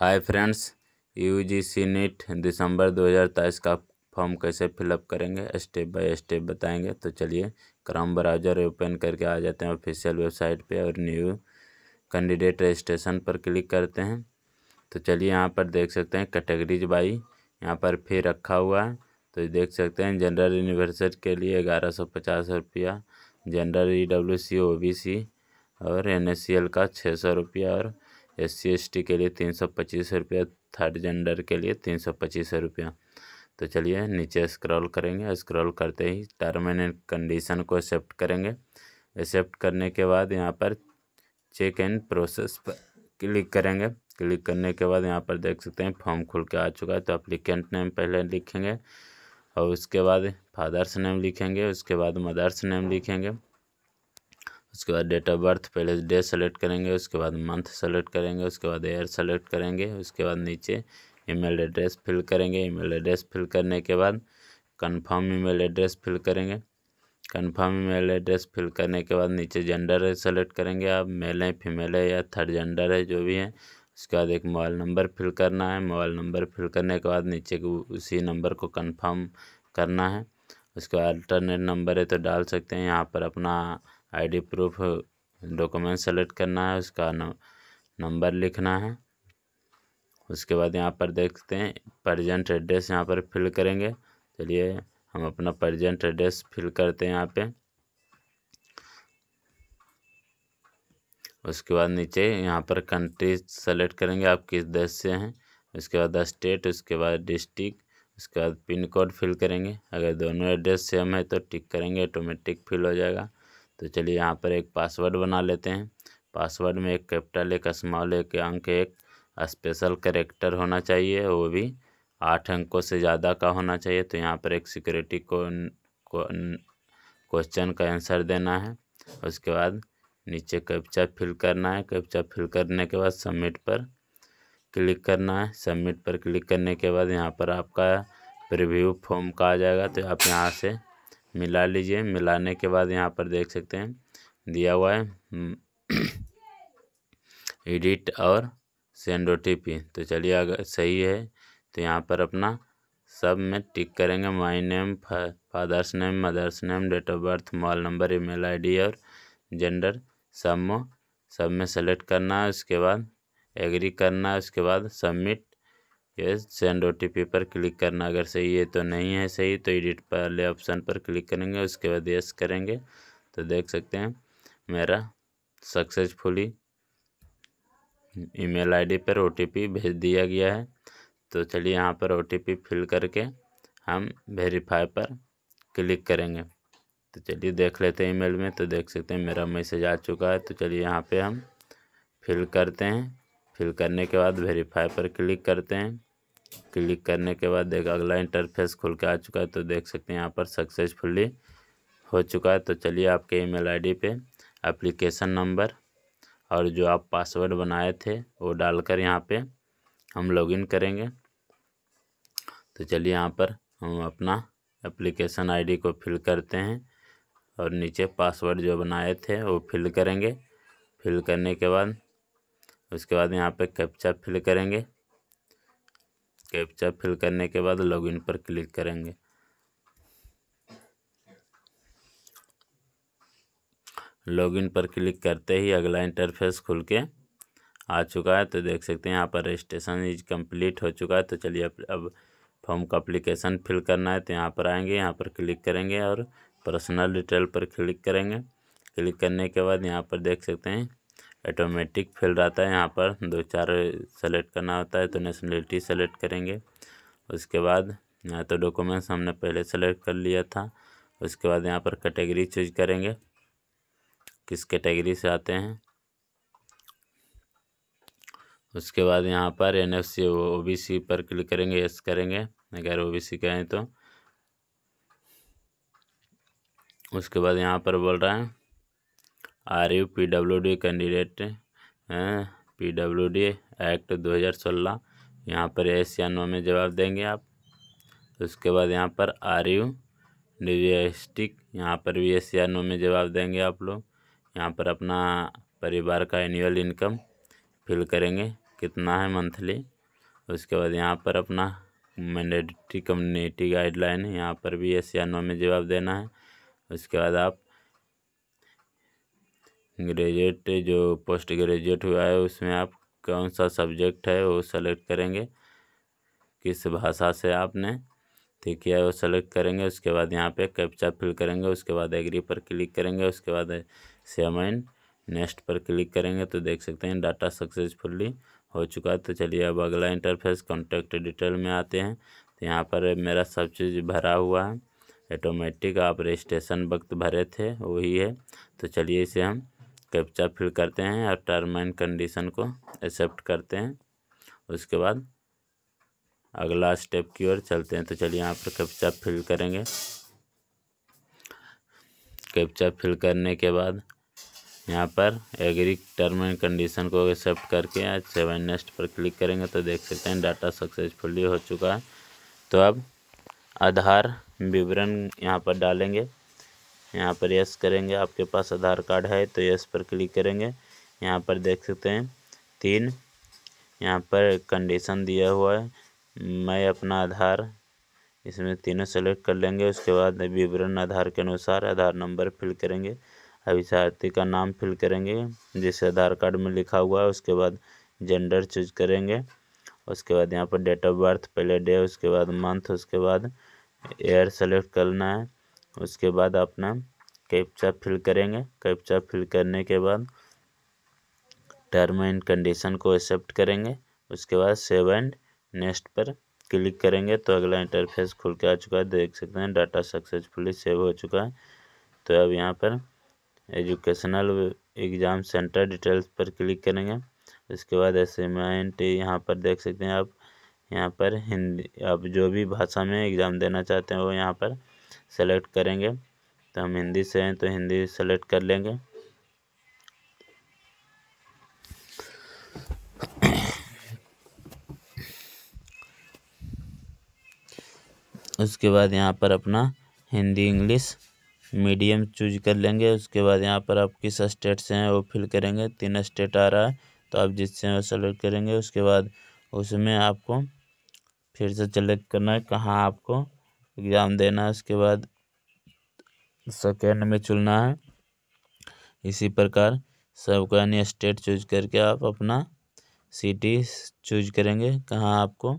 हाय friends U G C NEET दिसंबर 2023 का form कैसे फिलअप करेंगे स्टेप बाय स्टेप बताएंगे तो चलिए क्रम ब्राउजर ओपन करके आ जाते हैं ऑफिशियल वेबसाइट पे और न्यू कैंडिडेट रजिस्ट्रेशन पर क्लिक करते हैं तो चलिए यहाँ पर देख सकते हैं कैटेगरीज बाई यहाँ पर फिर रखा हुआ है तो देख सकते हैं जनरल यूनिवर्सिटी के लिए ग्यारह सौ पचास रुपया general E W C O B C और एन एस सी एल का छः सौ रुपया और एस सी के लिए तीन सौ पच्चीस रुपया थर्ड जेंडर के लिए तीन सौ पच्चीस रुपया तो चलिए नीचे स्क्रॉल करेंगे स्क्रॉल करते ही टर्म एंड कंडीशन को एक्सेप्ट करेंगे एक्सेप्ट करने के बाद यहाँ पर चेक एंड प्रोसेस पर क्लिक करेंगे क्लिक करने के बाद यहाँ पर देख सकते हैं फॉर्म खुल के आ चुका है तो अप्लीकेंट नेम पहले लिखेंगे और उसके बाद फादर्स नेम लिखेंगे उसके बाद मदर्स नेम लिखेंगे उसके बाद डेट ऑफ बर्थ पहले डे सेलेक्ट करेंगे उसके बाद मंथ सेलेक्ट करेंगे उसके बाद ईयर सेलेक्ट करेंगे उसके बाद नीचे ईमेल एड्रेस फिल करेंगे ईमेल एड्रेस फिल करने के बाद कंफर्म ईमेल एड्रेस फिल करेंगे कंफर्म ईमेल एड्रेस फिल करने के बाद नीचे जेंडर सेलेक्ट करेंगे आप मेल है फीमेल है या थर्ड जेंडर है जो भी है उसके बाद एक मोबाइल नंबर फिल करना है मोबाइल नंबर फिल करने के बाद नीचे उसी नंबर को कंफर्म करना है उसके बाद अल्टरनेट नंबर है तो डाल सकते हैं यहाँ पर अपना आईडी प्रूफ डॉक्यूमेंट सेलेक्ट करना है उसका नंबर लिखना है उसके बाद यहाँ पर देखते हैं प्रजेंट एड्रेस यहाँ पर फिल करेंगे चलिए हम अपना प्रजेंट एड्रेस फिल करते हैं यहाँ पे उसके बाद नीचे यहाँ पर कंट्री सेलेक्ट करेंगे आप किस देश से हैं उसके बाद स्टेट उसके बाद डिस्ट्रिक्ट उसके बाद पिन कोड फिल करेंगे अगर दोनों एड्रेस सेम है तो टिक करेंगे ऑटोमेटिक फिल हो जाएगा तो चलिए यहाँ पर एक पासवर्ड बना लेते हैं पासवर्ड में एक कैपिटल एक स्मॉल एक अंक एक स्पेशल करेक्टर होना चाहिए वो भी आठ अंकों से ज़्यादा का होना चाहिए तो यहाँ पर एक सिक्योरिटी को क्वेश्चन का आंसर देना है उसके बाद नीचे कैप्चा फिल करना है कैप्चा फिल करने के बाद सबमिट पर क्लिक करना है सबमिट पर क्लिक करने के बाद यहाँ पर आपका प्रिव्यू फॉर्म का आ जाएगा तो आप यहाँ से मिला लीजिए मिलाने के बाद यहाँ पर देख सकते हैं दिया हुआ है हम्म, एडिट और सेंड ओ तो चलिए अगर सही है तो यहाँ पर अपना सब में टिक करेंगे my name father's name mother's name date of birth mobile number email ID और जेंडर सब सब में सेलेक्ट करना है उसके बाद एग्री करना है उसके बाद सबमिट के सेंड ओ पर क्लिक करना अगर सही है तो नहीं है सही तो एडिट पहले ऑप्शन पर क्लिक करेंगे उसके बाद यस करेंगे तो देख सकते हैं मेरा सक्सेसफुली ईमेल आईडी पर ओ भेज दिया गया है तो चलिए यहाँ पर ओ फिल करके हम वेरीफाई पर क्लिक करेंगे तो चलिए देख लेते हैं ईमेल में तो देख सकते हैं मेरा मैसेज आ चुका है तो चलिए यहाँ पे हम फिल करते हैं फिल करने के बाद वेरीफाई पर क्लिक करते हैं क्लिक करने के बाद देख अगला इंटरफेस खुल के आ चुका है तो देख सकते हैं यहाँ पर सक्सेसफुली हो चुका है तो चलिए आपके ईमेल आईडी पे एप्लीकेशन नंबर और जो आप पासवर्ड बनाए थे वो डालकर यहाँ पे हम लॉगिन करेंगे तो चलिए यहाँ पर हम अपना एप्लीकेशन आईडी को फिल करते हैं और नीचे पासवर्ड जो बनाए थे वो फिल करेंगे फिल करने के बाद उसके बाद यहाँ पे कैप्चा फिल करेंगे कैप्चा फिल करने के बाद लॉगिन पर क्लिक करेंगे लॉगिन पर क्लिक करते ही अगला इंटरफेस खुल के आ चुका है तो देख सकते हैं यहाँ पर रजिस्ट्रेशन इज कंप्लीट हो चुका है तो चलिए अब अब फॉर्म का अप्लीकेशन फिल करना है तो यहाँ पर आएंगे यहाँ पर क्लिक करेंगे और पर्सनल डिटेल पर क्लिक करेंगे क्लिक करने के बाद यहाँ पर देख सकते हैं ऑटोमेटिक फिल रहता है यहाँ पर दो चार सेलेक्ट करना होता है तो नेशनलिटी सेलेक्ट करेंगे उसके बाद यहाँ तो डॉक्यूमेंट्स हमने पहले सेलेक्ट कर लिया था उसके बाद यहाँ पर कैटेगरी चूज करेंगे किस कैटेगरी से आते हैं उसके बाद यहाँ पर N F C O B C पर क्लिक करेंगे यस करेंगे अगर ओ बी सी कहें तो उसके बाद यहाँ पर बोल रहा है are you P W D candidate P W D act दो हज़ार सोलह यहाँ पर एस या नो में जवाब देंगे आप उसके बाद यहाँ पर आर यू डिविस्टिक यहाँ पर भी एस या नो में जवाब देंगे आप लोग यहाँ पर अपना परिवार का एनुअल इनकम फिल करेंगे कितना है मंथली उसके बाद यहाँ पर अपना मैंडेटरी कम्युनिटी गाइडलाइन यहाँ पर भी एस या नो में जवाब देना है उसके बाद आप ग्रेजुएट जो पोस्ट ग्रेजुएट हुआ है उसमें आप कौन सा सब्जेक्ट है वो सेलेक्ट करेंगे किस भाषा से आपने ठीक किया है वो सेलेक्ट करेंगे उसके बाद यहाँ पे कैप्चा फिल करेंगे उसके बाद एग्री पर क्लिक करेंगे उसके बाद सेमैन नेक्स्ट पर क्लिक करेंगे तो देख सकते हैं डाटा सक्सेसफुली हो चुका है तो चलिए अब अगला इंटरफेस कॉन्टैक्ट डिटेल में आते हैं तो यहाँ पर मेरा सब चीज़ भरा हुआ है ऑटोमेटिक आप रजिस्ट्रेशन वक्त भरे थे वही है तो चलिए इसे हम कैप्चा फिल करते हैं और टर्म एंड कंडीशन को एक्सेप्ट करते हैं उसके बाद अगला स्टेप की ओर चलते हैं तो चलिए यहाँ पर कैप्चा फिल करेंगे कैप्चा फिल करने के बाद यहाँ पर एग्री टर्म एंड कंडीशन को एक्सेप्ट करके आज सेवन नेक्स्ट पर क्लिक करेंगे तो देख सकते हैं डाटा सक्सेसफुली हो चुका है तो अब आधार विवरण यहाँ पर डालेंगे यहाँ पर यस करेंगे आपके पास आधार कार्ड है तो यस पर क्लिक करेंगे यहाँ पर देख सकते हैं तीन यहाँ पर कंडीशन दिया हुआ है मैं अपना आधार इसमें तीनों सेलेक्ट कर लेंगे उसके बाद विवरण आधार के अनुसार आधार नंबर फिल करेंगे अभिशार्थी का नाम फिल करेंगे जिसे आधार कार्ड में लिखा हुआ है उसके बाद जेंडर चूज करेंगे उसके बाद यहाँ पर डेट ऑफ बर्थ पहले डे उसके बाद मंथ उसके बाद एयर सेलेक्ट करना है उसके बाद अपना कैप्चा फिल करेंगे कैप्चा फिल करने के बाद टर्म एंड कंडीशन को एक्सेप्ट करेंगे उसके बाद सेव एंड नेक्स्ट पर क्लिक करेंगे तो अगला इंटरफेस खुल के आ चुका है देख सकते हैं डाटा सक्सेसफुली सेव हो चुका है तो अब यहाँ पर एजुकेशनल एग्ज़ाम सेंटर डिटेल्स पर क्लिक करेंगे उसके बाद असाइनमेंट यहाँ पर देख सकते हैं आप यहाँ पर हिंदी आप जो भी भाषा में एग्ज़ाम देना चाहते हैं वो यहाँ पर सेलेक्ट करेंगे तो हम हिंदी से हैं तो हिंदी सेलेक्ट कर लेंगे उसके बाद यहाँ पर अपना हिंदी इंग्लिश मीडियम चूज कर लेंगे उसके बाद यहाँ पर आप किस स्टेट से हैं वो फिल करेंगे तीन स्टेट आ रहा है तो आप जिससे हैं वो सेलेक्ट करेंगे उसके बाद उसमें आपको फिर से सेलेक्ट करना है कहाँ आपको एग्ज़ाम देना है उसके बाद सेकेंड में चुनना है इसी प्रकार सबको यानी स्टेट चूज करके आप अपना सिटी चूज करेंगे कहाँ आपको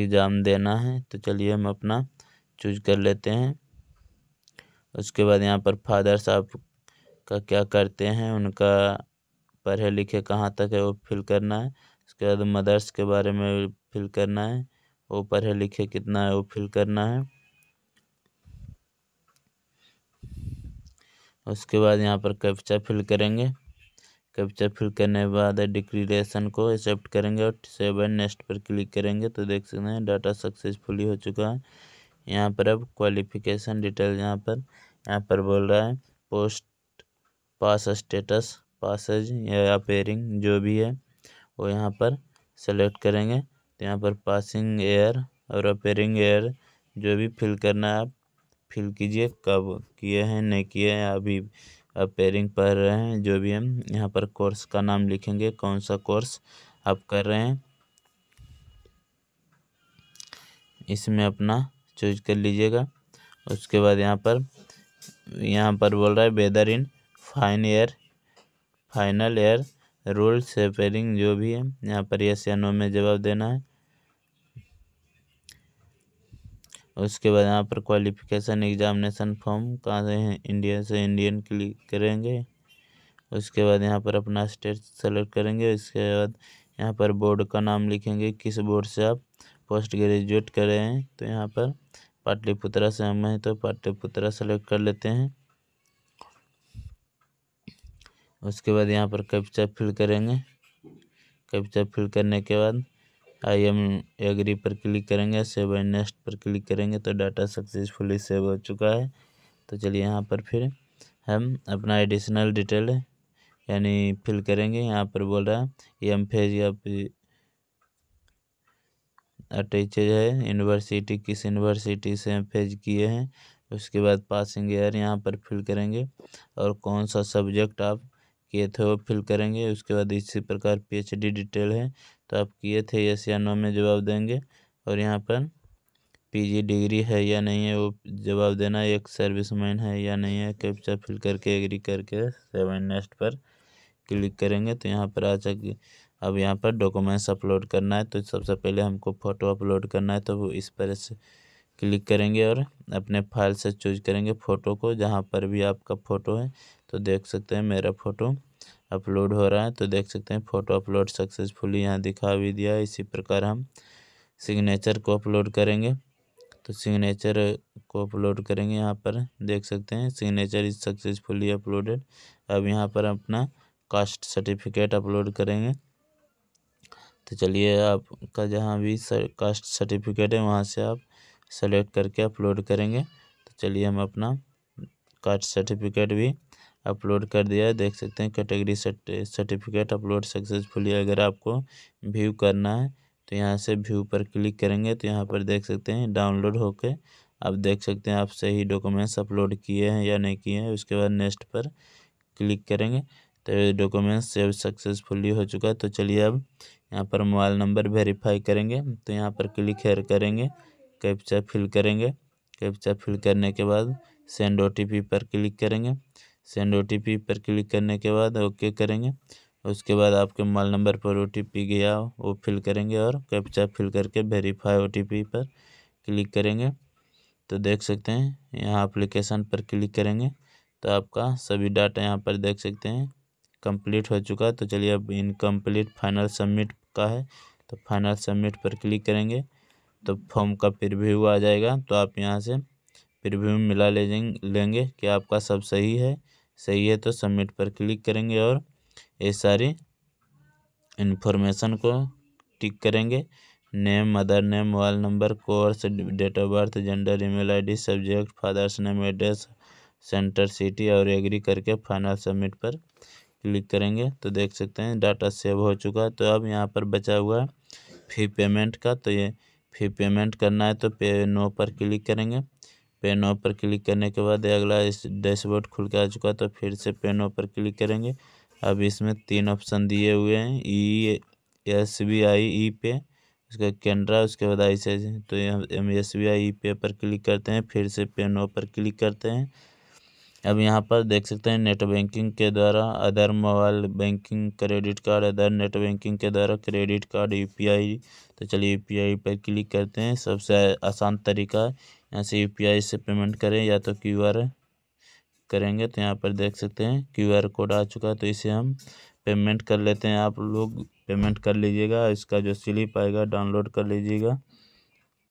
एग्ज़ाम देना है तो चलिए हम अपना चूज कर लेते हैं उसके बाद यहाँ पर फादर साहब का क्या करते हैं उनका पढ़े लिखे कहाँ तक है वो फिल करना है उसके बाद मदर्स के बारे में फिल करना है वो पढ़े लिखे कितना है वो फिल करना है उसके बाद यहाँ पर कैप्चा फिल करेंगे कैप्चा फिल करने के बाद डिक्रीडेशन को एक्सेप्ट करेंगे और सेवन नेक्स्ट पर क्लिक करेंगे तो देख सकते हैं डाटा सक्सेसफुली हो चुका है यहाँ पर अब क्वालिफिकेशन डिटेल यहाँ पर यहाँ पर बोल रहा है पोस्ट पास स्टेटस पासज या अपेयरिंग जो भी है वो यहाँ पर सेलेक्ट करेंगे यहाँ पर पासिंग एयर और अपेयरिंग एयर जो भी फिल करना है आप फिल कीजिए कब किए हैं नहीं किए हैं अभी अपेयरिंग पढ़ रहे हैं जो भी हम यहाँ पर कोर्स का नाम लिखेंगे कौन सा कोर्स आप कर रहे हैं इसमें अपना चूज कर लीजिएगा उसके बाद यहाँ पर यहाँ पर बोल रहा है whether in final year final year रूल सेपेरिंग जो भी है यहाँ पर यस या नो में जवाब देना है उसके बाद यहाँ पर क्वालिफिकेशन एग्जामिनेशन फॉर्म कहाँ से हैं इंडिया से इंडियन क्लिक करेंगे उसके बाद यहाँ पर अपना स्टेट सेलेक्ट करेंगे उसके बाद यहाँ पर बोर्ड का नाम लिखेंगे किस बोर्ड से आप पोस्ट ग्रेजुएट कर रहे हैं तो यहाँ पर पाटलिपुत्रा से हम हैं तो पाटलिपुत्रा सेलेक्ट कर लेते हैं उसके बाद यहाँ पर कैप्चा फिल करेंगे कैप्चा फिल करने के बाद आई एम एग्री पर क्लिक करेंगे सेव एंड नेक्स्ट पर क्लिक करेंगे तो डाटा सक्सेसफुली सेव हो चुका है तो चलिए यहाँ पर फिर हम अपना एडिशनल डिटेल यानी फिल करेंगे यहाँ पर बोल रहा है एम फेज या अटैचेज है यूनिवर्सिटी किस यूनिवर्सिटी से एम फेज किए हैं उसके बाद पासिंग ईयर यहाँ पर फिल करेंगे और कौन सा सब्जेक्ट आप किए थे वो फिल करेंगे उसके बाद इसी प्रकार पीएचडी डिटेल है तो आप किए थे यस या नो में जवाब देंगे और यहाँ पर पीजी डिग्री है या नहीं है वो जवाब देना एक सर्विस मैन है या नहीं है कैप्चा फिल करके एग्री करके सेवन नेक्स्ट पर क्लिक करेंगे तो यहाँ पर आ चुकी अब यहाँ पर डॉक्यूमेंट्स अपलोड करना है तो सबसे पहले हमको फ़ोटो अपलोड करना है तो वो इस पर क्लिक करेंगे और अपने फाइल से चूज करेंगे फ़ोटो को जहाँ पर भी आपका फ़ोटो है तो देख सकते हैं मेरा फ़ोटो अपलोड हो रहा है तो देख सकते हैं फ़ोटो अपलोड सक्सेसफुली यहाँ दिखा भी दिया इसी प्रकार हम सिग्नेचर को अपलोड करेंगे तो सिग्नेचर को अपलोड करेंगे यहाँ पर देख सकते हैं सिग्नेचर इज सक्सेसफुली अपलोडेड अब यहाँ पर अपना कास्ट सर्टिफिकेट अपलोड करेंगे तो चलिए आपका जहाँ भी कास्ट सर्टिफिकेट है वहाँ से आप सेलेक्ट करके अपलोड करेंगे तो चलिए हम अपना कास्ट सर्टिफिकेट भी अपलोड कर दिया है देख सकते हैं कैटेगरी सर्टिफिकेट अपलोड सक्सेसफुली अगर आपको व्यू करना है तो यहाँ से व्यू पर क्लिक करेंगे तो यहाँ पर देख सकते हैं डाउनलोड होकर आप देख सकते हैं आप सही डॉक्यूमेंट्स अपलोड किए हैं या नहीं किए हैं उसके बाद नेक्स्ट पर क्लिक करेंगे तो डॉक्यूमेंट्स सेव सक्सेसफुली हो चुका है तो चलिए अब यहाँ पर मोबाइल नंबर वेरीफाई करेंगे तो यहाँ पर क्लिक हेयर करेंगे कैप्चा फिल करेंगे कैप्चा फिल करने के बाद सेंड ओ पर क्लिक करेंगे सेंड ओ पर क्लिक करने के बाद ओके करेंगे उसके बाद आपके मोबाइल नंबर पर ओ गया वो फिल करेंगे और कैप्चा फिल करके वेरीफाई ओ पर क्लिक करेंगे तो देख सकते हैं यहाँ अप्लीकेशन पर क्लिक करेंगे तो आपका सभी डाटा यहाँ पर देख सकते हैं कंप्लीट हो चुका है तो चलिए अब इनकम्प्लीट फाइनल सबमिट का है तो फाइनल सबमिट पर क्लिक करेंगे तो फॉर्म का प्रिव्यू आ जाएगा तो आप यहाँ से प्रिव्यू मिला ले लेंगे कि आपका सब सही है सही है तो सबमिट पर क्लिक करेंगे और ये सारी इन्फॉर्मेशन को टिक करेंगे name mother name mobile number course date of birth gender email ID subject father's name address centre city और एग्री करके फाइनल सबमिट पर क्लिक करेंगे तो देख सकते हैं डाटा सेव हो चुका है तो अब यहाँ पर बचा हुआ है फी पेमेंट का तो ये फिर पेमेंट करना है तो पे नो पर क्लिक करेंगे पे नो पर क्लिक करने के बाद अगला इस डैशबोर्ड खुल के आ चुका है तो फिर से पे नो पर क्लिक करेंगे अब इसमें तीन ऑप्शन दिए हुए हैं E S B I E पे उसका कैनरा उसके बाद आई सी तो M S B I E pay पर क्लिक करते हैं फिर से पे नो पर क्लिक करते हैं अब यहाँ पर देख सकते हैं नेट बैंकिंग के द्वारा other mobile banking credit card other net banking के द्वारा क्रेडिट कार्ड यूपीआई तो चलिए यूपीआई पर क्लिक करते हैं सबसे आसान तरीका है यहाँ से यूपीआई से पेमेंट करें या तो आर करेंगे तो यहाँ पर देख सकते हैं आर कोड आ चुका है तो इसे हम पेमेंट कर लेते हैं आप लोग पेमेंट कर लीजिएगा इसका जो स्लिप आएगा डाउनलोड कर लीजिएगा